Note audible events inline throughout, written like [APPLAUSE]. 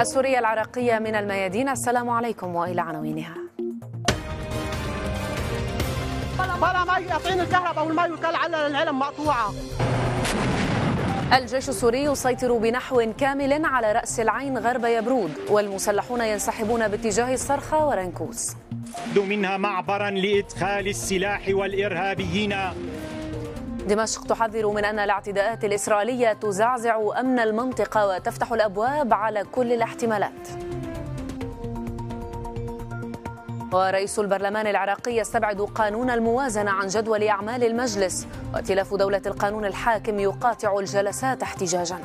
السورية العراقية من الميادين السلام عليكم وإلى عناوينها بلا مي قاطعين الكهرباء والمي على العلم مقطوعة الجيش السوري يسيطر بنحو كامل على رأس العين غرب يبرود والمسلحون ينسحبون باتجاه الصرخة ورنكوس منها معبرا لإدخال السلاح والإرهابيين دمشق تحذر من أن الاعتداءات الإسرائيلية تزعزع أمن المنطقة وتفتح الأبواب على كل الاحتمالات ورئيس البرلمان العراقي يستبعد قانون الموازنة عن جدول أعمال المجلس واتلاف دولة القانون الحاكم يقاطع الجلسات احتجاجا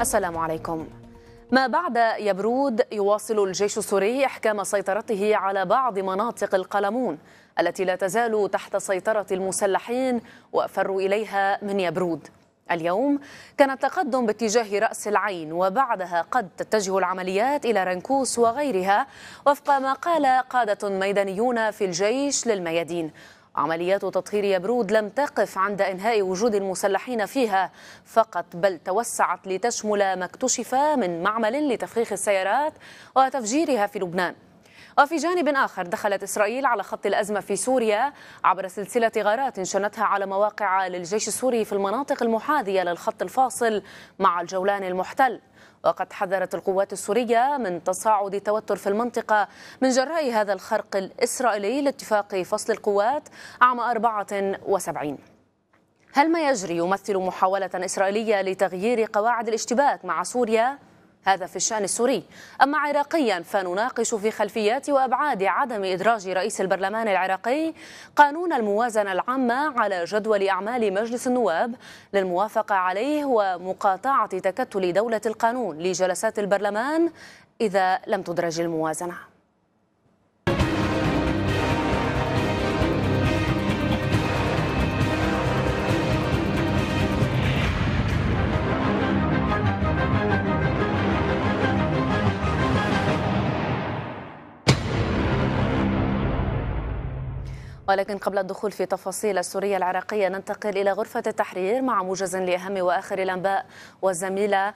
السلام عليكم ما بعد يبرود يواصل الجيش السوري إحكام سيطرته على بعض مناطق القلمون التي لا تزال تحت سيطرة المسلحين وفروا إليها من يبرود اليوم كان التقدم باتجاه رأس العين وبعدها قد تتجه العمليات إلى رنكوس وغيرها وفق ما قال قادة ميدانيون في الجيش للميادين عمليات تطهير يبرود لم تقف عند انهاء وجود المسلحين فيها فقط بل توسعت لتشمل ما اكتشف من معمل لتفخيخ السيارات وتفجيرها في لبنان وفي جانب آخر دخلت إسرائيل على خط الأزمة في سوريا عبر سلسلة غارات شنتها على مواقع للجيش السوري في المناطق المحاذية للخط الفاصل مع الجولان المحتل وقد حذرت القوات السورية من تصاعد التوتر في المنطقة من جراء هذا الخرق الإسرائيلي لاتفاق فصل القوات عام 74 هل ما يجري يمثل محاولة إسرائيلية لتغيير قواعد الاشتباك مع سوريا؟ هذا في الشان السوري أما عراقيا فنناقش في خلفيات وأبعاد عدم إدراج رئيس البرلمان العراقي قانون الموازنة العامة على جدول أعمال مجلس النواب للموافقة عليه ومقاطعة تكتل دولة القانون لجلسات البرلمان إذا لم تدرج الموازنة ولكن قبل الدخول في تفاصيل السورية العراقية ننتقل إلى غرفة التحرير مع موجز لأهم وآخر الأنباء والزميلة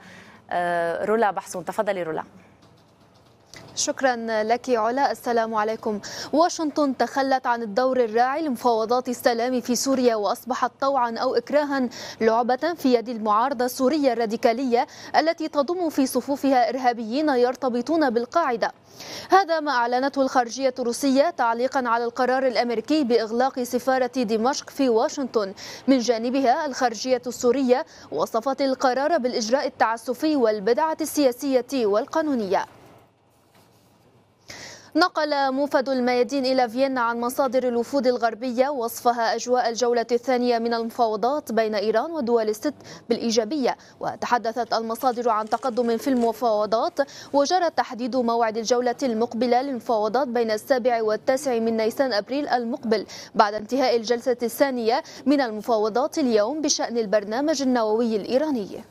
آه، رولا بحسون تفضلي رولا شكرا لك علا السلام عليكم واشنطن تخلت عن الدور الراعي لمفاوضات السلام في سوريا وأصبحت طوعا أو إكراها لعبة في يد المعارضة السورية الراديكالية التي تضم في صفوفها إرهابيين يرتبطون بالقاعدة هذا ما أعلنته الخارجية الروسية تعليقا على القرار الأمريكي بإغلاق سفارة دمشق في واشنطن من جانبها الخارجية السورية وصفت القرار بالإجراء التعسفي والبدعة السياسية والقانونية نقل موفد الميادين إلى فيينا عن مصادر الوفود الغربية وصفها أجواء الجولة الثانية من المفاوضات بين إيران ودول الست بالإيجابية وتحدثت المصادر عن تقدم في المفاوضات وجرى تحديد موعد الجولة المقبلة للمفاوضات بين السابع والتاسع من نيسان أبريل المقبل بعد انتهاء الجلسة الثانية من المفاوضات اليوم بشأن البرنامج النووي الإيراني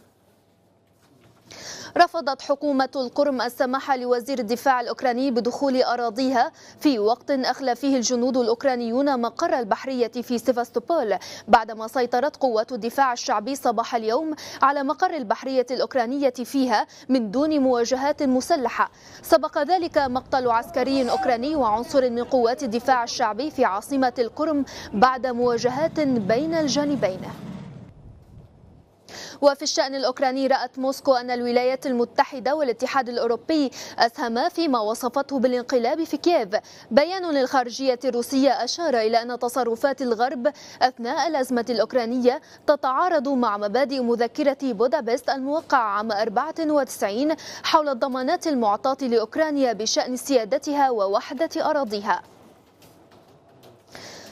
رفضت حكومة القرم السماح لوزير الدفاع الأوكراني بدخول أراضيها في وقت أخلى فيه الجنود الأوكرانيون مقر البحرية في سيفاستوبول بعدما سيطرت قوات الدفاع الشعبي صباح اليوم على مقر البحرية الأوكرانية فيها من دون مواجهات مسلحة سبق ذلك مقتل عسكري أوكراني وعنصر من قوات الدفاع الشعبي في عاصمة القرم بعد مواجهات بين الجانبين وفي الشأن الأوكراني رأت موسكو أن الولايات المتحدة والاتحاد الأوروبي أسهما فيما وصفته بالانقلاب في كييف بيان للخارجية الروسية أشار إلى أن تصرفات الغرب أثناء الأزمة الأوكرانية تتعارض مع مبادئ مذكرة بودابست الموقعة عام 94 حول الضمانات المعطاة لأوكرانيا بشأن سيادتها ووحدة أراضيها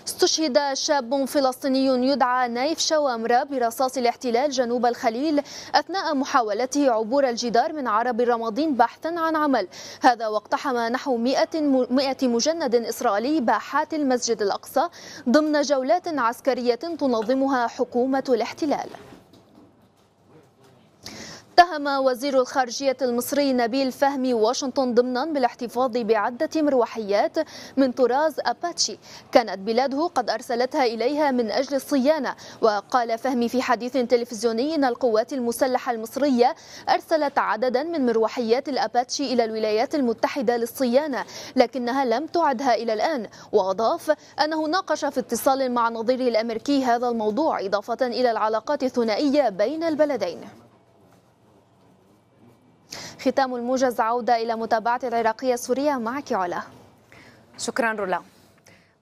استشهد شاب فلسطيني يدعى نايف شوامرة برصاص الاحتلال جنوب الخليل أثناء محاولته عبور الجدار من عرب رمادين بحثا عن عمل هذا واقتحم نحو 100 مجند إسرائيلي باحات المسجد الأقصى ضمن جولات عسكرية تنظمها حكومة الاحتلال اتهم وزير الخارجية المصري نبيل فهمي واشنطن ضمنا بالاحتفاظ بعدة مروحيات من طراز أباتشي كانت بلاده قد أرسلتها إليها من أجل الصيانة وقال فهمي في حديث تلفزيوني أن القوات المسلحة المصرية أرسلت عددا من مروحيات الأباتشي إلى الولايات المتحدة للصيانة لكنها لم تعدها إلى الآن وأضاف أنه ناقش في اتصال مع نظيره الأمريكي هذا الموضوع إضافة إلى العلاقات الثنائية بين البلدين ختام الموجز عودة إلى متابعة العراقية السورية معك علا شكرا رولا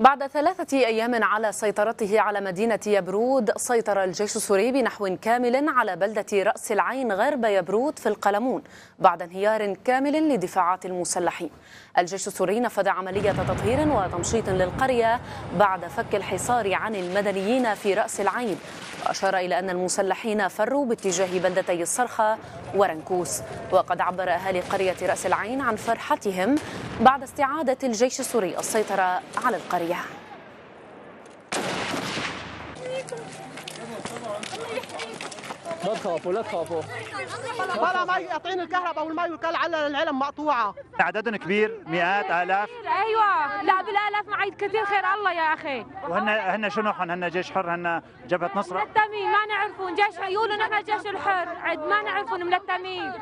بعد ثلاثة أيام على سيطرته على مدينة يبرود سيطر الجيش السوري بنحو كامل على بلدة رأس العين غرب يبرود في القلمون بعد انهيار كامل لدفاعات المسلحين الجيش السوري نفذ عملية تطهير وتمشيط للقرية بعد فك الحصار عن المدنيين في رأس العين وأشار إلى أن المسلحين فروا باتجاه بلدتي الصرخة ورنكوس وقد عبر أهالي قرية رأس العين عن فرحتهم بعد استعادة الجيش السوري السيطرة على القرية لا تخافوا لا تخافوا بلا مي يعطيني الكهرباء والمي على العلم مقطوعة عددهم كبير مئات آلاف أيوة لا بالآلاف معي كثير خير الله يا أخي وهن هن شنو هن هن جيش حر هن جبهة نصرة ملتمين ما نعرفون جيش يقولوا نحن جيش الحر عد ما نعرفون ملتمين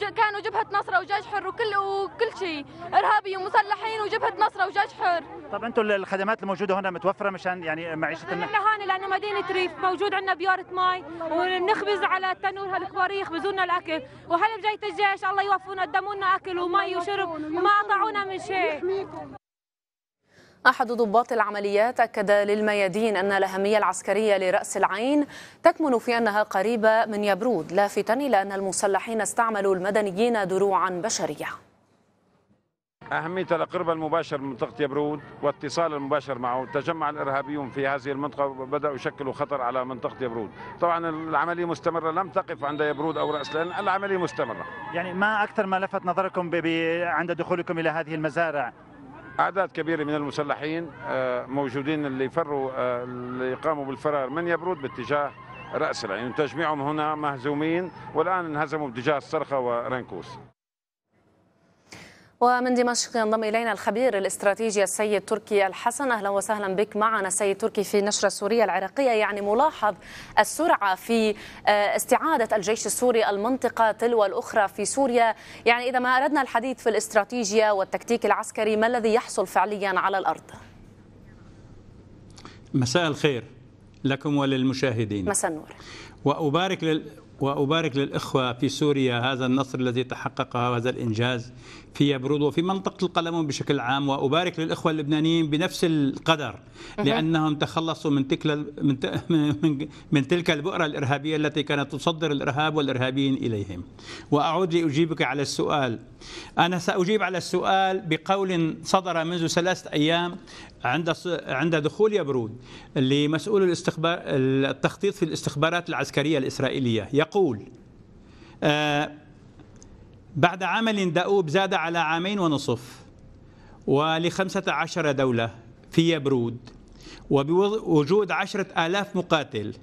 كانوا جبهه نصره وجيش حر وكل وكل شيء ارهابي ومسلحين وجبهه نصره وجيش حر طب انتم الخدمات الموجوده هنا متوفره مشان يعني معيشه الناس احنا هون لانه مدينه ريف موجود عندنا بيارة مي ونخبز على التنور هالكباريه يخبزوا لنا الاكل وهل بجايه الجيش الله يوفونا قدموا لنا اكل ومي وشرب وما قطعونا من شيء أحد ضباط العمليات أكد للميادين أن الأهمية العسكرية لرأس العين تكمن في أنها قريبة من يبرود لافتا إلى أن المسلحين استعملوا المدنيين دروعا بشرية أهمية الأقرب المباشر من منطقة يبرود واتصال المباشر معه تجمع الإرهابيون في هذه المنطقة وبدأوا يشكلوا خطر على منطقة يبرود طبعا العملية مستمرة لم تقف عند يبرود أو رأس العين العملية مستمرة يعني ما أكثر ما لفت نظركم عند دخولكم إلى هذه المزارع أعداد كبيرة من المسلحين آه، موجودين اللي فروا آه، اللي قاموا بالفرار من يبرود باتجاه رأس العين تجميعهم هنا مهزومين والآن انهزموا باتجاه الصرخة ورنكوس ومن دمشق ينضم إلينا الخبير الاستراتيجي السيد تركي الحسن أهلا وسهلا بك معنا سيد تركي في نشرة سورية العراقية يعني ملاحظ السرعة في آه، استعادة الجيش السوري المنطقة تلو الأخرى في سوريا يعني إذا ما أردنا الحديث في الاستراتيجية والتكتيك العسكري ما الذي يحصل فعليا على الأرض؟ مساء الخير لكم وللمشاهدين مساء النور وأبارك لل... وأبارك للإخوة في سوريا هذا النصر الذي تحقق وهذا الإنجاز في يبرود وفي منطقة القلمون بشكل عام وأبارك للإخوة اللبنانيين بنفس القدر لأنهم تخلصوا من, تلك [LAUGHS] من, من تلك البؤرة الإرهابية التي كانت تصدر الإرهاب والإرهابيين إليهم وأعود لأجيبك على السؤال أنا سأجيب على السؤال بقول صدر منذ ثلاثة أيام عند عند دخول يبرود لمسؤول الاستخبار التخطيط في الاستخبارات العسكريه الاسرائيليه يقول آه، بعد عمل دؤوب زاد على عامين ونصف ولخمسة عشر دولة في يبرود وبوجود عشرة آلاف مقاتل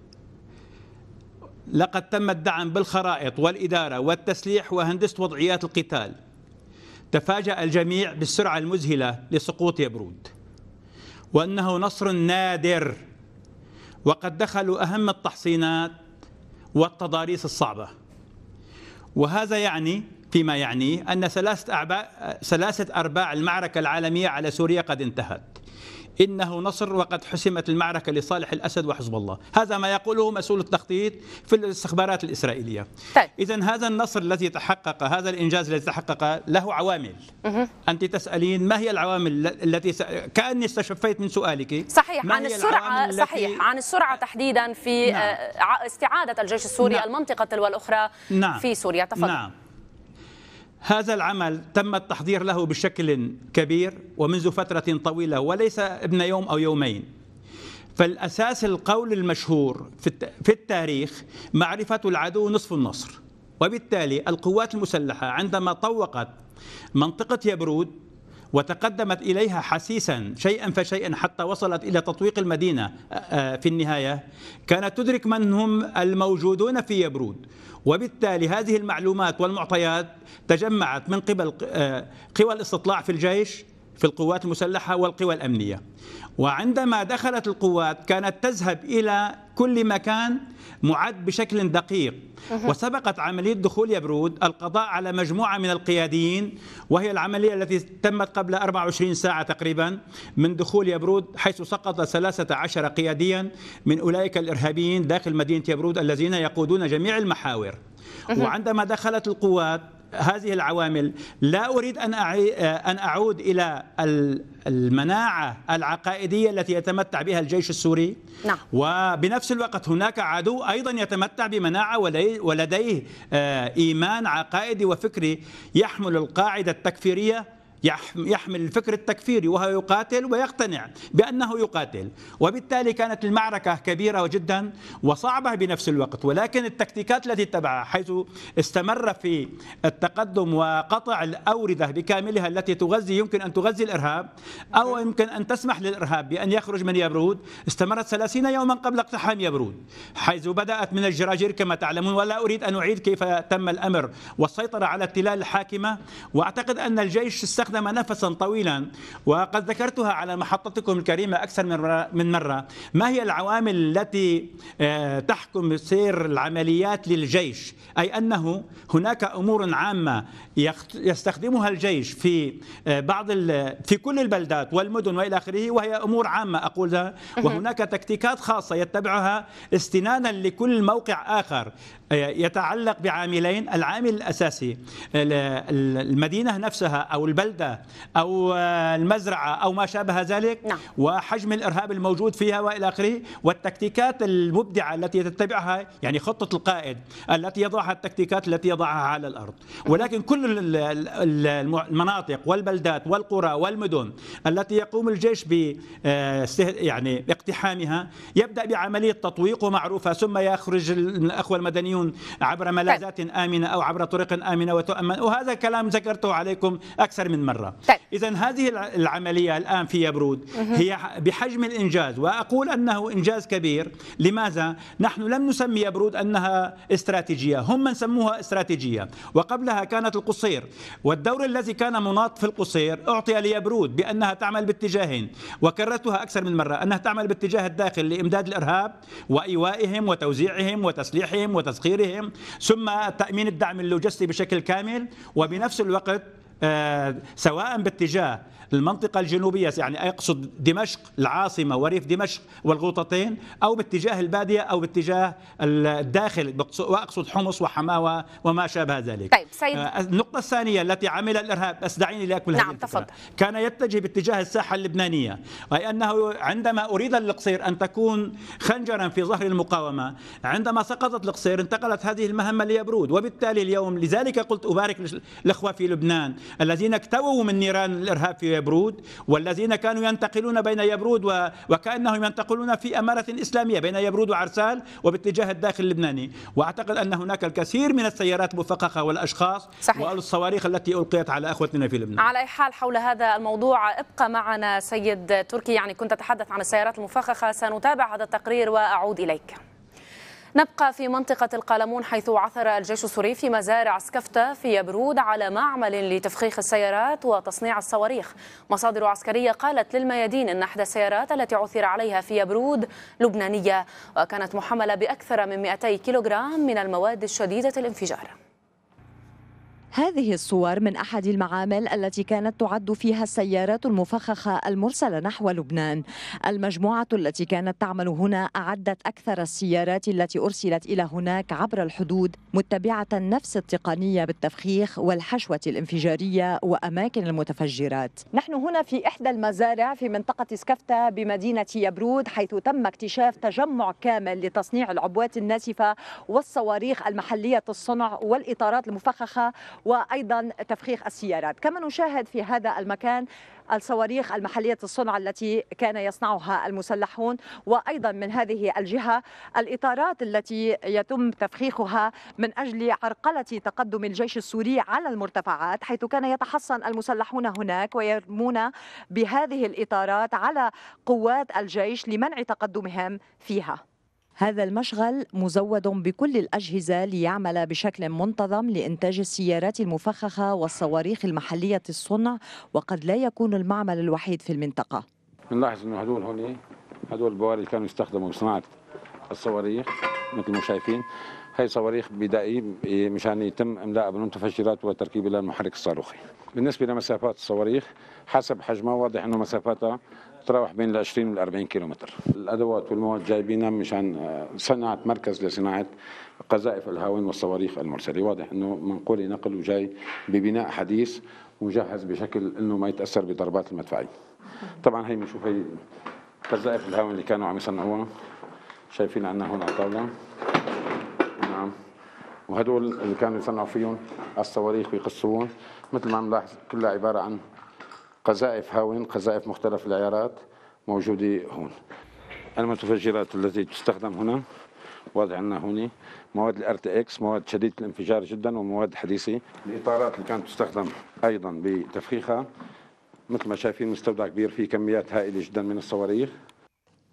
لقد تم الدعم بالخرائط والإدارة والتسليح وهندسة وضعيات القتال تفاجأ الجميع بالسرعة المذهلة لسقوط يبرود وأنه نصر نادر وقد دخلوا أهم التحصينات والتضاريس الصعبة وهذا يعني فيما يعنيه أن ثلاثة أرباع, ثلاثة أرباع المعركة العالمية على سوريا قد انتهت إنه نصر وقد حسمت المعركة لصالح الأسد وحزب الله هذا ما يقوله مسؤول التخطيط في الاستخبارات الإسرائيلية طيب. إذا هذا النصر الذي تحقق هذا الإنجاز الذي تحقق له عوامل مه. أنت تسألين ما هي العوامل التي س... كأني استشفيت من سؤالك صحيح عن السرعة صحيح التي... عن السرعة تحديدا في نعم. آه، استعادة الجيش السوري نعم. المنطقة تلو الأخرى نعم. في سوريا تفضل نعم هذا العمل تم التحضير له بشكل كبير ومنذ فترة طويلة وليس ابن يوم أو يومين فالأساس القول المشهور في التاريخ معرفة العدو نصف النصر وبالتالي القوات المسلحة عندما طوقت منطقة يبرود وتقدمت إليها حسيسا شيئا فشيئا حتى وصلت إلى تطويق المدينة آه، آه، في النهاية كانت تدرك من هم الموجودون في يبرود وبالتالي هذه المعلومات والمعطيات تجمعت من قبل آه، قوى الاستطلاع في الجيش في القوات المسلحة والقوى الأمنية وعندما دخلت القوات كانت تذهب إلى كل مكان معد بشكل دقيق وسبقت عملية دخول يبرود القضاء على مجموعة من القياديين وهي العملية التي تمت قبل 24 ساعة تقريبا من دخول يبرود حيث سقط 13 قياديا من أولئك الإرهابيين داخل مدينة يبرود الذين يقودون جميع المحاور وعندما دخلت القوات هذه العوامل لا أريد أن أن أعود إلى المناعة العقائدية التي يتمتع بها الجيش السوري نعم. وبنفس الوقت هناك عدو أيضا يتمتع بمناعة ولديه آه، إيمان عقائدي وفكري يحمل القاعدة التكفيرية يحمل الفكر التكفيري وهو يقاتل ويقتنع بأنه يقاتل وبالتالي كانت المعركة كبيرة جدا وصعبة بنفس الوقت ولكن التكتيكات التي اتبعها حيث استمر في التقدم وقطع الأوردة بكاملها التي تغذي يمكن أن تغذي الإرهاب أو يمكن أن تسمح للإرهاب بأن يخرج من يبرود استمرت 30 يوما قبل اقتحام يبرود حيث بدأت من الجراجير كما تعلمون ولا أريد أن أعيد كيف تم الأمر والسيطرة على التلال الحاكمة وأعتقد أن الجيش استخدم استخدم نفسا طويلا وقد ذكرتها على محطتكم الكريمة أكثر من مرة ما هي العوامل التي آه، تحكم سير العمليات للجيش أي أنه هناك أمور عامة يستخدمها الجيش في آه، بعض في كل البلدات والمدن والى اخره وهي امور عامه اقولها وهناك تكتيكات خاصه يتبعها استنادا لكل موقع اخر يتعلق بعاملين العامل الأساسي المدينة نفسها أو البلدة أو آه، المزرعة أو ما شابه ذلك نعم. وحجم الإرهاب الموجود فيها وإلى آخره والتكتيكات المبدعة التي تتبعها يعني خطة القائد التي يضعها التكتيكات التي يضعها على الأرض ولكن كل المناطق والبلدات والقرى والمدن التي يقوم الجيش ب آه، يعني اقتحامها يبدأ بعملية تطويق معروفة ثم يخرج الأخوة المدنيون مدفون عبر ملاذات طيب. آمنة أو عبر طرق آمنة وتؤمن وهذا كلام ذكرته عليكم أكثر من مرة طيب. إذا هذه العملية الآن في يبرود هي بحجم الإنجاز وأقول أنه إنجاز كبير لماذا؟ نحن لم نسمي يبرود أنها استراتيجية هم من سموها استراتيجية وقبلها كانت القصير والدور الذي كان مناط في القصير أعطي ليبرود بأنها تعمل باتجاهين وكررتها أكثر من مرة أنها تعمل باتجاه الداخل لإمداد الإرهاب وإيوائهم وتوزيعهم وتسليحهم وتسخيرهم تطهيرهم ثم تأمين الدعم اللوجستي بشكل كامل وبنفس الوقت آه، سواء باتجاه المنطقة الجنوبية يعني أقصد دمشق العاصمة وريف دمشق والغوطتين أو باتجاه البادية أو باتجاه الداخل وأقصد حمص وحماوة وما شابه ذلك طيب سيد آه، النقطة الثانية التي عمل الإرهاب بس دعيني لأكمل نعم تفضل كان يتجه باتجاه الساحة اللبنانية أي أنه عندما أريد القصير أن تكون خنجرا في ظهر المقاومة عندما سقطت القصير انتقلت هذه المهمة ليبرود وبالتالي اليوم لذلك قلت أبارك الإخوة في لبنان الذين اكتووا من نيران الإرهاب في يبرود والذين كانوا ينتقلون بين يبرود وكأنهم ينتقلون في أمارة إسلامية بين يبرود وعرسال وباتجاه الداخل اللبناني وأعتقد أن هناك الكثير من السيارات مفققة والأشخاص صحيح. والصواريخ التي ألقيت على أخوتنا في لبنان على أي حال حول هذا الموضوع ابقى معنا سيد تركي يعني كنت تتحدث عن السيارات المفخخة سنتابع هذا التقرير وأعود إليك نبقى في منطقة القلمون حيث عثر الجيش السوري في مزارع سكفتة في يبرود على معمل لتفخيخ السيارات وتصنيع الصواريخ مصادر عسكرية قالت للميادين أن إحدى السيارات التي عثر عليها في يبرود لبنانية وكانت محملة بأكثر من 200 كيلوغرام من المواد الشديدة الانفجار هذه الصور من أحد المعامل التي كانت تعد فيها السيارات المفخخة المرسلة نحو لبنان المجموعة التي كانت تعمل هنا أعدت أكثر السيارات التي أرسلت إلى هناك عبر الحدود متبعة نفس التقنية بالتفخيخ والحشوة الانفجارية وأماكن المتفجرات نحن هنا في إحدى المزارع في منطقة سكفتة بمدينة يبرود حيث تم اكتشاف تجمع كامل لتصنيع العبوات الناسفة والصواريخ المحلية الصنع والإطارات المفخخة وأيضا تفخيخ السيارات كما نشاهد في هذا المكان الصواريخ المحلية الصنع التي كان يصنعها المسلحون وأيضا من هذه الجهة الإطارات التي يتم تفخيخها من أجل عرقلة تقدم الجيش السوري على المرتفعات حيث كان يتحصن المسلحون هناك ويرمون بهذه الإطارات على قوات الجيش لمنع تقدمهم فيها هذا المشغل مزود بكل الأجهزة ليعمل بشكل منتظم لإنتاج السيارات المفخخة والصواريخ المحلية الصنع وقد لا يكون المعمل الوحيد في المنطقة نلاحظ أنه هدول هون هدول البواري كانوا يستخدموا بصناعة الصواريخ مثل ما شايفين هي صواريخ بدائية مشان يتم املاء بالمتفجرات وتركيبها للمحرك الصاروخي بالنسبة لمسافات الصواريخ حسب حجمها واضح أنه مسافاتها تتراوح بين ال 20 وال 40 كيلو متر الادوات والمواد جايبينها مشان آه، صناعه مركز لصناعه قذائف الهاون والصواريخ المرسله واضح انه منقول نقل وجاي ببناء حديث مجهز بشكل انه ما يتاثر بضربات المدفعيه طبعا هي بنشوف هي قذائف الهاون اللي كانوا عم يصنعوها شايفين عندنا هون على الطاوله نعم وهدول اللي كانوا يصنعوا فيهم الصواريخ ويقصوهم مثل ما عم نلاحظ كلها عباره عن قذائف هاون قذائف مختلف العيارات موجودة هون المتفجرات التي تستخدم هنا واضح عندنا هون مواد الار تي اكس مواد شديده الانفجار جدا ومواد حديثه الاطارات اللي كانت تستخدم ايضا بتفخيخها مثل ما شايفين مستودع كبير فيه كميات هائله جدا من الصواريخ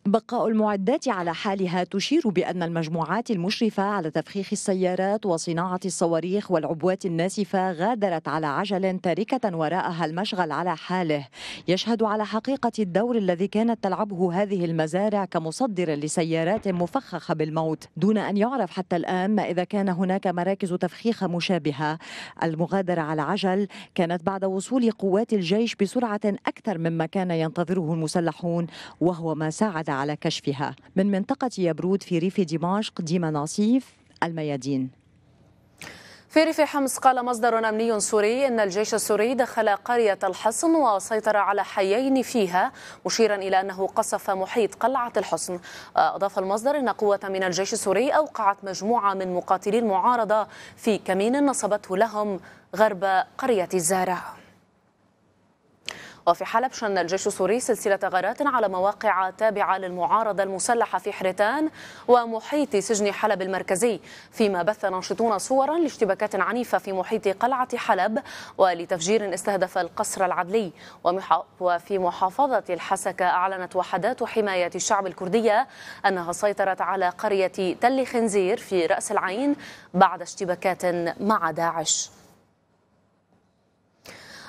بقاء المعدات على حالها تشير بأن المجموعات المشرفة على تفخيخ السيارات وصناعة الصواريخ والعبوات الناسفة غادرت على عجل تاركة وراءها المشغل على حاله يشهد على حقيقة الدور الذي كانت تلعبه هذه المزارع كمصدر لسيارات مفخخة بالموت دون أن يعرف حتى الآن ما إذا كان هناك مراكز تفخيخ مشابهة المغادرة على عجل كانت بعد وصول قوات الجيش بسرعة أكثر مما كان ينتظره المسلحون وهو ما ساعد ساعد على كشفها من منطقة يبرود في ريف دمشق ديما ناصيف الميادين في ريف حمص قال مصدر أمني سوري أن الجيش السوري دخل قرية الحصن وسيطر على حيين فيها مشيرا إلى أنه قصف محيط قلعة الحصن أضاف المصدر أن قوة من الجيش السوري أوقعت مجموعة من مقاتلي المعارضة في كمين نصبته لهم غرب قرية الزارع وفي حلب شن الجيش السوري سلسلة غارات على مواقع تابعة للمعارضة المسلحة في حرتان ومحيط سجن حلب المركزي فيما بث ناشطون صورا لاشتباكات عنيفة في محيط قلعة حلب ولتفجير استهدف القصر العدلي وفي محافظة الحسكة أعلنت وحدات حماية الشعب الكردية أنها سيطرت على قرية تل خنزير في رأس العين بعد اشتباكات مع داعش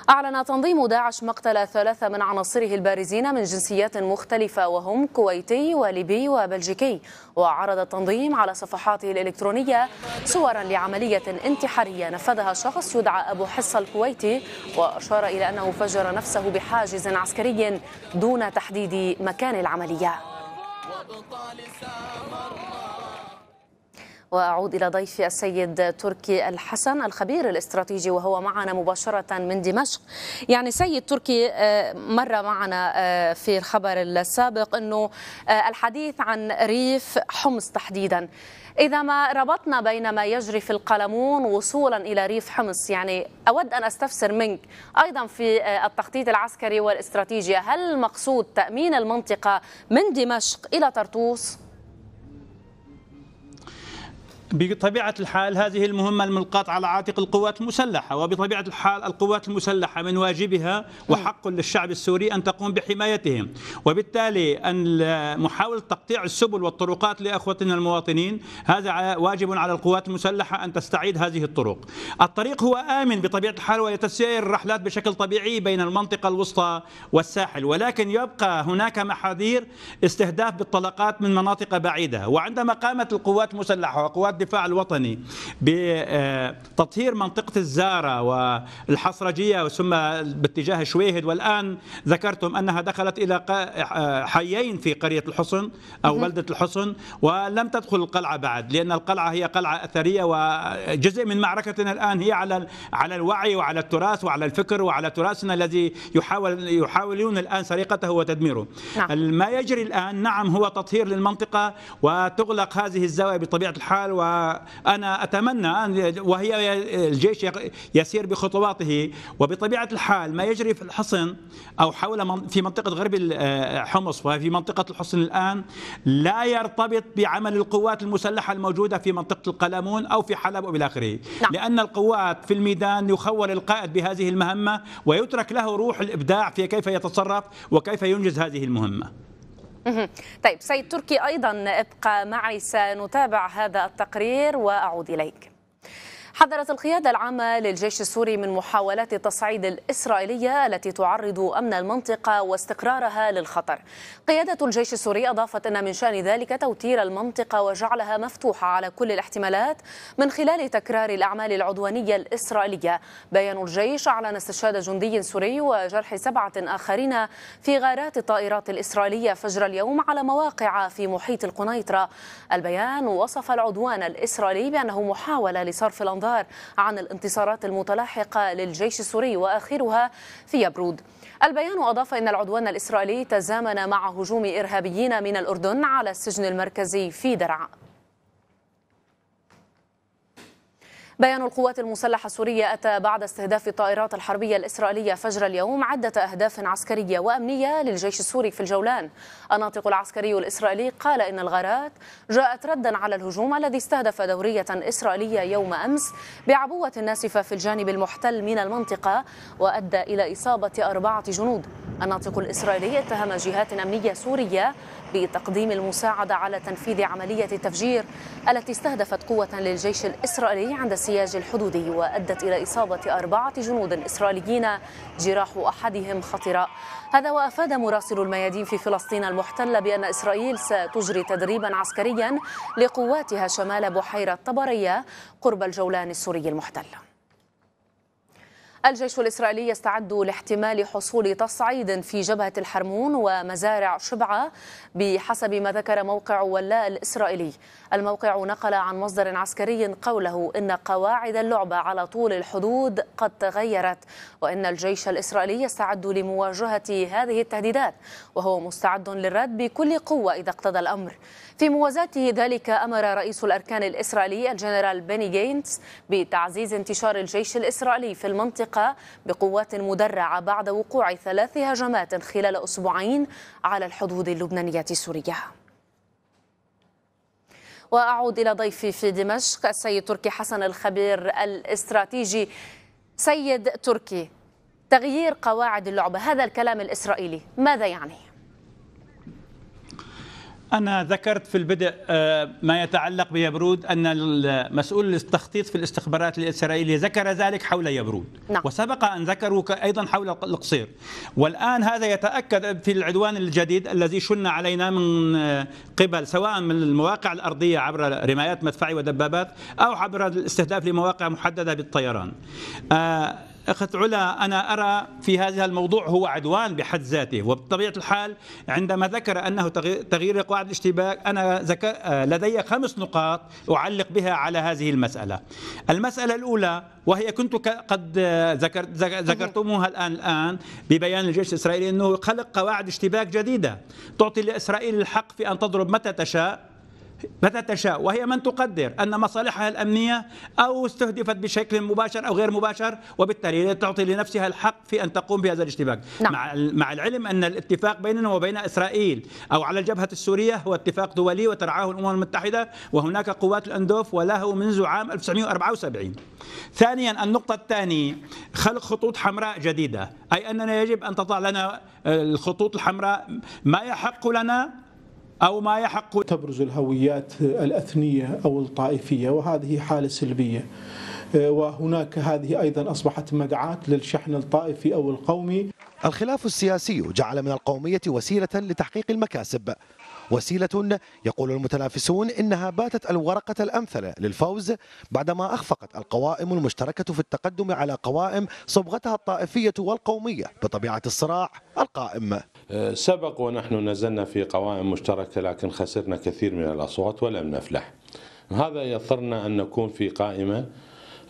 أعلن تنظيم داعش مقتل ثلاثة من عناصره البارزين من جنسيات مختلفة وهم كويتي وليبي وبلجيكي وعرض التنظيم على صفحاته الإلكترونية صورا لعملية انتحارية نفذها شخص يدعى أبو حصة الكويتي وأشار إلى أنه فجر نفسه بحاجز عسكري دون تحديد مكان العملية وأعود إلى ضيفي السيد تركي الحسن الخبير الاستراتيجي وهو معنا مباشرة من دمشق يعني سيد تركي آه، مر معنا آه، في الخبر السابق أنه آه، الحديث عن ريف حمص تحديدا إذا ما ربطنا بين ما يجري في القلمون وصولا إلى ريف حمص يعني أود أن أستفسر منك أيضا في التخطيط العسكري والاستراتيجي هل المقصود تأمين المنطقة من دمشق إلى طرطوس؟ بطبيعة الحال هذه المهمة الملقاة على عاتق القوات المسلحة وبطبيعة الحال القوات المسلحة من واجبها وحق للشعب السوري أن تقوم بحمايتهم وبالتالي أن محاولة تقطيع السبل والطرقات لأخوتنا المواطنين هذا واجب على القوات المسلحة أن تستعيد هذه الطرق الطريق هو آمن بطبيعة الحال ويتسير الرحلات بشكل طبيعي بين المنطقة الوسطى والساحل ولكن يبقى هناك محاذير استهداف بالطلقات من مناطق بعيدة وعندما قامت القوات المسلحة وقوات الدفاع الوطني بتطهير منطقة الزارة والحصرجية ثم باتجاه شويهد والآن ذكرتم أنها دخلت إلى حيين في قرية الحصن أو بلدة الحصن ولم تدخل القلعة بعد لأن القلعة هي قلعة أثرية وجزء من معركتنا الآن هي على على الوعي وعلى التراث وعلى الفكر وعلى تراثنا الذي يحاول يحاولون الآن سرقته وتدميره نعم. ما يجري الآن نعم هو تطهير للمنطقة وتغلق هذه الزوايا بطبيعة الحال و وأنا أتمنى أن وهي الجيش يسير بخطواته وبطبيعة الحال ما يجري في الحصن أو حول في منطقة غرب آه، حمص وفي منطقة الحصن الآن لا يرتبط بعمل القوات المسلحة الموجودة في منطقة القلمون أو في حلب وإلى آخره نعم. لأن القوات في الميدان يخول القائد بهذه المهمة ويترك له روح الإبداع في كيف يتصرف وكيف ينجز هذه المهمة طيب سيد تركي أيضا ابقى معي سنتابع هذا التقرير وأعود إليك حذرت القيادة العامة للجيش السوري من محاولات التصعيد الإسرائيلية التي تعرض أمن المنطقة واستقرارها للخطر قيادة الجيش السوري أضافت أن من شأن ذلك توتير المنطقة وجعلها مفتوحة على كل الاحتمالات من خلال تكرار الأعمال العدوانية الإسرائيلية بيان الجيش أعلن استشهاد جندي سوري وجرح سبعة آخرين في غارات الطائرات الإسرائيلية فجر اليوم على مواقع في محيط القنيطرة البيان وصف العدوان الإسرائيلي بأنه محاولة لصرف الأنظار الأخبار عن الانتصارات المتلاحقة للجيش السوري وآخرها في يبرود البيان أضاف أن العدوان الإسرائيلي تزامن مع هجوم إرهابيين من الأردن على السجن المركزي في درعا بيان القوات المسلحة السورية أتى بعد استهداف الطائرات الحربية الإسرائيلية فجر اليوم عدة أهداف عسكرية وأمنية للجيش السوري في الجولان الناطق العسكري الإسرائيلي قال إن الغارات جاءت ردا على الهجوم الذي استهدف دورية إسرائيلية يوم أمس بعبوة ناسفة في الجانب المحتل من المنطقة وأدى إلى إصابة أربعة جنود الناطق الإسرائيلي اتهم جهات أمنية سورية بتقديم المساعدة على تنفيذ عملية التفجير التي استهدفت قوة للجيش الإسرائيلي عند السياج الحدودي وأدت إلى إصابة أربعة جنود إسرائيليين جراح أحدهم خطرة هذا وأفاد مراسل الميادين في فلسطين المحتلة بأن إسرائيل ستجري تدريبا عسكريا لقواتها شمال بحيرة طبرية قرب الجولان السوري المحتل الجيش الإسرائيلي يستعد لاحتمال حصول تصعيد في جبهة الحرمون ومزارع شبعة بحسب ما ذكر موقع ولاء الإسرائيلي الموقع نقل عن مصدر عسكري قوله إن قواعد اللعبة على طول الحدود قد تغيرت وإن الجيش الإسرائيلي يستعد لمواجهة هذه التهديدات وهو مستعد للرد بكل قوة إذا اقتضى الأمر في موازاته ذلك أمر رئيس الأركان الإسرائيلي الجنرال بيني جينتس بتعزيز انتشار الجيش الإسرائيلي في المنطقة الثقة بقوات مدرعة بعد وقوع ثلاث هجمات خلال أسبوعين على الحدود اللبنانية السورية وأعود إلى ضيفي في دمشق السيد تركي حسن الخبير الاستراتيجي سيد تركي تغيير قواعد اللعبة هذا الكلام الإسرائيلي ماذا يعني؟ أنا ذكرت في البدء آه، ما يتعلق بيبرود أن مسؤول التخطيط في الاستخبارات الإسرائيلية ذكر ذلك حول يبرود نعم. وسبق أن ذكروا أيضا حول القصير والآن هذا يتأكد في العدوان الجديد الذي شن علينا من آه، قبل سواء من المواقع الأرضية عبر رمايات مدفعي ودبابات أو عبر الاستهداف لمواقع محددة بالطيران آه، أخت علا أنا أرى في هذا الموضوع هو عدوان بحد ذاته وبطبيعة الحال عندما ذكر أنه تغيير قواعد الاشتباك أنا زك... آه، لدي خمس نقاط أعلق بها على هذه المسألة المسألة الأولى وهي كنت قد ذكرت ذكرتموها الآن الآن ببيان الجيش الإسرائيلي أنه خلق قواعد اشتباك جديدة تعطي لإسرائيل الحق في أن تضرب متى تشاء متى تشاء وهي من تقدر أن مصالحها الأمنية أو استهدفت بشكل مباشر أو غير مباشر وبالتالي تعطي لنفسها الحق في أن تقوم بهذا الاشتباك نعم. مع, مع العلم أن الاتفاق بيننا وبين إسرائيل أو على الجبهة السورية هو اتفاق دولي وترعاه الأمم المتحدة وهناك قوات الأندوف وله منذ عام 1974 ثانيا النقطة الثانية خلق خطوط حمراء جديدة أي أننا يجب أن تضع لنا آه، الخطوط الحمراء ما يحق لنا أو ما يحق تبرز الهويات الأثنية أو الطائفية وهذه حالة سلبية آه، وهناك هذه أيضا أصبحت مدعاة للشحن الطائفي أو القومي الخلاف السياسي جعل من القومية وسيلة لتحقيق المكاسب وسيلة يقول المتنافسون إنها باتت الورقة الأمثل للفوز بعدما أخفقت القوائم المشتركة في التقدم على قوائم صبغتها الطائفية والقومية بطبيعة الصراع القائم سبق ونحن نزلنا في قوائم مشتركة لكن خسرنا كثير من الأصوات ولم نفلح هذا يضطرنا أن نكون في قائمة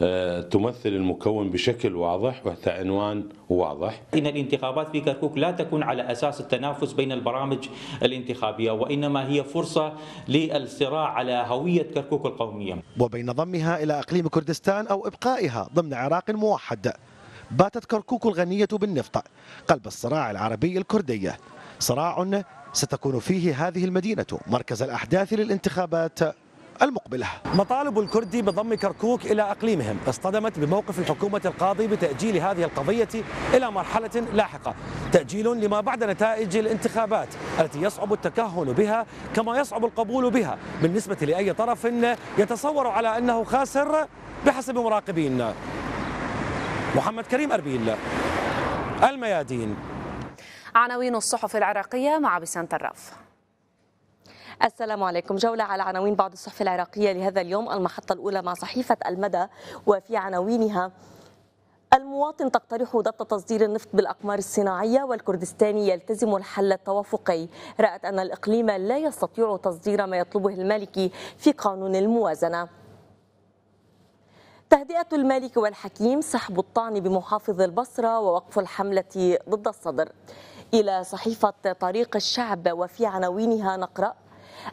آه، تمثل المكون بشكل واضح وتحت عنوان واضح إن الانتخابات في كركوك لا تكون على أساس التنافس بين البرامج الانتخابية وإنما هي فرصة للصراع على هوية كركوك القومية وبين ضمها إلى أقليم كردستان أو إبقائها ضمن عراق موحد باتت كركوك الغنية بالنفط قلب الصراع العربي الكردي صراع ستكون فيه هذه المدينة مركز الأحداث للانتخابات المقبلة مطالب الكردي بضم كركوك إلى أقليمهم اصطدمت بموقف الحكومة القاضي بتأجيل هذه القضية إلى مرحلة لاحقة تأجيل لما بعد نتائج الانتخابات التي يصعب التكهن بها كما يصعب القبول بها بالنسبة لأي طرف يتصور على أنه خاسر بحسب مراقبين محمد كريم أربيل الميادين عناوين الصحف العراقية مع بسان طراف السلام عليكم جولة على عناوين بعض الصحف العراقية لهذا اليوم المحطة الأولى مع صحيفة المدى وفي عناوينها المواطن تقترح ضبط تصدير النفط بالأقمار الصناعية والكردستاني يلتزم الحل التوافقي رأت أن الإقليم لا يستطيع تصدير ما يطلبه المالكي في قانون الموازنة تهدئة المالك والحكيم سحب الطعن بمحافظ البصرة ووقف الحملة ضد الصدر إلى صحيفة طريق الشعب وفي عناوينها نقرأ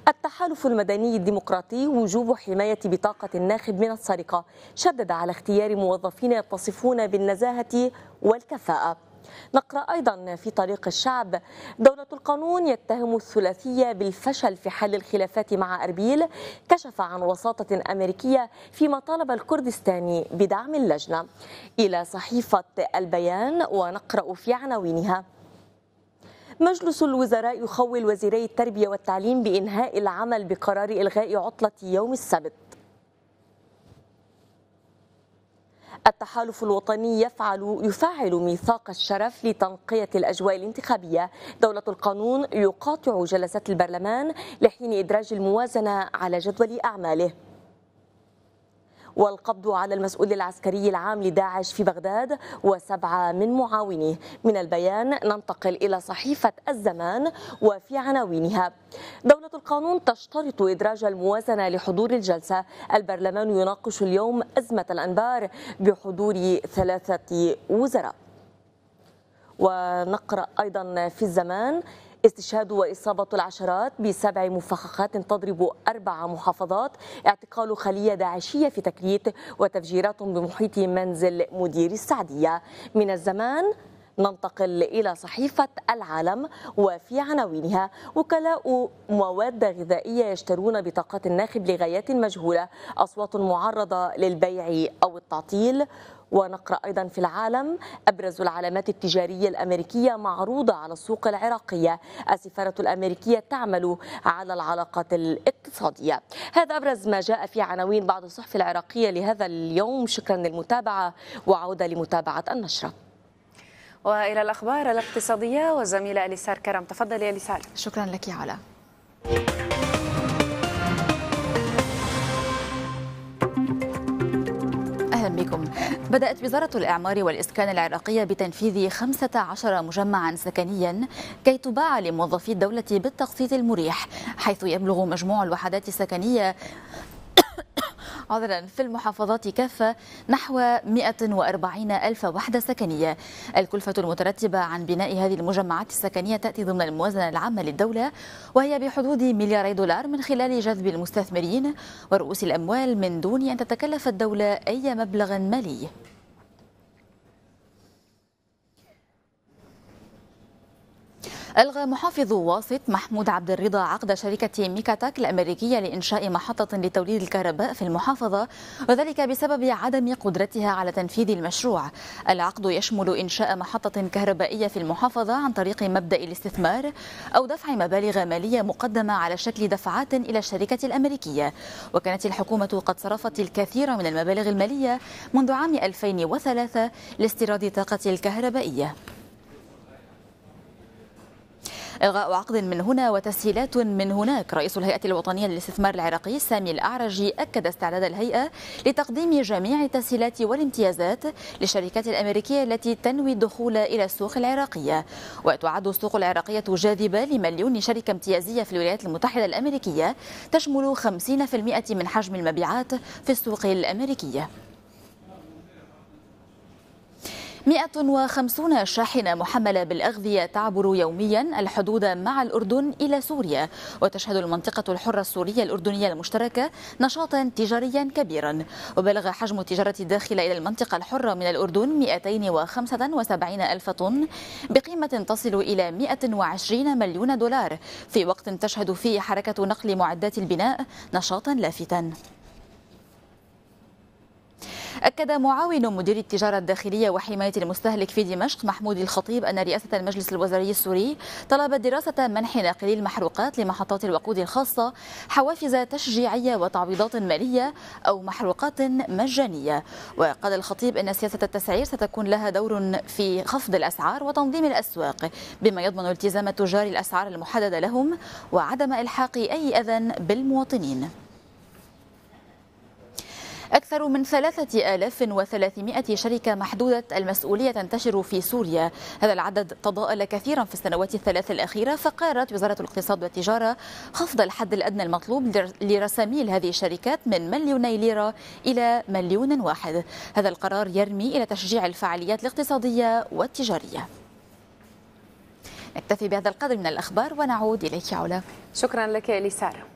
التحالف المدني الديمقراطي وجوب حماية بطاقة الناخب من السرقة شدد على اختيار موظفين يتصفون بالنزاهة والكفاءة نقرأ أيضا في طريق الشعب دولة القانون يتهم الثلاثية بالفشل في حل الخلافات مع أربيل كشف عن وساطة أمريكية فيما طالب الكردستاني بدعم اللجنة إلى صحيفة البيان ونقرأ في عناوينها مجلس الوزراء يخول وزيري التربية والتعليم بإنهاء العمل بقرار إلغاء عطلة يوم السبت التحالف الوطني يفعل يفعل ميثاق الشرف لتنقية الأجواء الانتخابية دولة القانون يقاطع جلسات البرلمان لحين إدراج الموازنة على جدول أعماله والقبض على المسؤول العسكري العام لداعش في بغداد وسبعة من معاونيه من البيان ننتقل إلى صحيفة الزمان وفي عناوينها دولة القانون تشترط إدراج الموازنة لحضور الجلسة البرلمان يناقش اليوم أزمة الأنبار بحضور ثلاثة وزراء ونقرأ أيضا في الزمان استشهاد وإصابة العشرات بسبع مفخخات تضرب أربع محافظات اعتقال خلية داعشية في تكريت وتفجيرات بمحيط منزل مدير السعدية من الزمان ننتقل إلى صحيفة العالم وفي عناوينها وكلاء مواد غذائية يشترون بطاقات الناخب لغايات مجهولة أصوات معرضة للبيع أو التعطيل ونقرأ أيضا في العالم أبرز العلامات التجارية الأمريكية معروضة على السوق العراقية السفارة الأمريكية تعمل على العلاقات الاقتصادية هذا أبرز ما جاء في عناوين بعض الصحف العراقية لهذا اليوم شكرا للمتابعة وعودة لمتابعة النشرة وإلى الأخبار الاقتصادية والزميلة أليسار كرم تفضلي أليسار شكرا لك يا علا أهلا بكم بدأت وزارة الإعمار والإسكان العراقية بتنفيذ 15 مجمعا سكنيا كي تباع لموظفي الدولة بالتقسيط المريح حيث يبلغ مجموع الوحدات السكنية عذرا في المحافظات كافة نحو 140 ألف وحدة سكنية الكلفة المترتبة عن بناء هذه المجمعات السكنية تأتي ضمن الموازنة العامة للدولة وهي بحدود ملياري دولار من خلال جذب المستثمرين ورؤوس الأموال من دون أن تتكلف الدولة أي مبلغ مالي ألغى محافظ واسط محمود عبد الرضا عقد شركة ميكاتاك الأمريكية لإنشاء محطة لتوليد الكهرباء في المحافظة وذلك بسبب عدم قدرتها على تنفيذ المشروع العقد يشمل إنشاء محطة كهربائية في المحافظة عن طريق مبدأ الاستثمار أو دفع مبالغ مالية مقدمة على شكل دفعات إلى الشركة الأمريكية وكانت الحكومة قد صرفت الكثير من المبالغ المالية منذ عام 2003 لاستيراد طاقة الكهربائية إلغاء عقد من هنا وتسهيلات من هناك رئيس الهيئة الوطنية للاستثمار العراقي سامي الأعرجي أكد استعداد الهيئة لتقديم جميع التسهيلات والامتيازات للشركات الأمريكية التي تنوي الدخول إلى السوق العراقية وتعد السوق العراقية جاذبة لمليون شركة امتيازية في الولايات المتحدة الأمريكية تشمل 50% من حجم المبيعات في السوق الأمريكية 150 شاحنة محملة بالأغذية تعبر يوميا الحدود مع الأردن إلى سوريا وتشهد المنطقة الحرة السورية الأردنية المشتركة نشاطا تجاريا كبيرا وبلغ حجم التجارة الداخلة إلى المنطقة الحرة من الأردن 275 ألف طن بقيمة تصل إلى 120 مليون دولار في وقت تشهد فيه حركة نقل معدات البناء نشاطا لافتا أكد معاون مدير التجارة الداخلية وحماية المستهلك في دمشق محمود الخطيب أن رئاسة المجلس الوزاري السوري طلبت دراسة منح ناقلي المحروقات لمحطات الوقود الخاصة حوافز تشجيعية وتعويضات مالية أو محروقات مجانية وقال الخطيب أن سياسة التسعير ستكون لها دور في خفض الأسعار وتنظيم الأسواق بما يضمن التزام تجار الأسعار المحددة لهم وعدم إلحاق أي أذى بالمواطنين أكثر من 3300 شركة محدودة المسؤولية تنتشر في سوريا هذا العدد تضاءل كثيرا في السنوات الثلاث الأخيرة فقررت وزارة الاقتصاد والتجارة خفض الحد الأدنى المطلوب لرساميل هذه الشركات من مليوني ليرة إلى مليون واحد هذا القرار يرمي إلى تشجيع الفعاليات الاقتصادية والتجارية نكتفي بهذا القدر من الأخبار ونعود إليك علا شكرا لك لسارة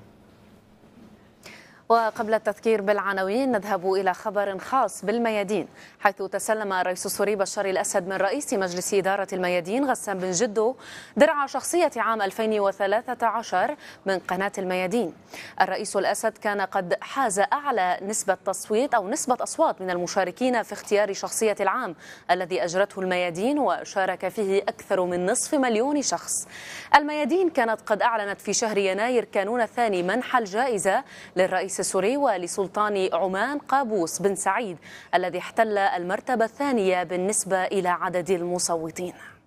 وقبل التذكير بالعناوين نذهب إلى خبر خاص بالميادين حيث تسلم الرئيس السوري بشار الأسد من رئيس مجلس إدارة الميادين غسان بن جدو درع شخصية عام 2013 من قناة الميادين الرئيس الأسد كان قد حاز أعلى نسبة تصويت أو نسبة أصوات من المشاركين في اختيار شخصية العام الذي أجرته الميادين وشارك فيه أكثر من نصف مليون شخص الميادين كانت قد أعلنت في شهر يناير كانون الثاني منح الجائزة للرئيس السوري ولسلطان عمان قابوس بن سعيد الذي احتل المرتبة الثانية بالنسبة إلى عدد المصوتين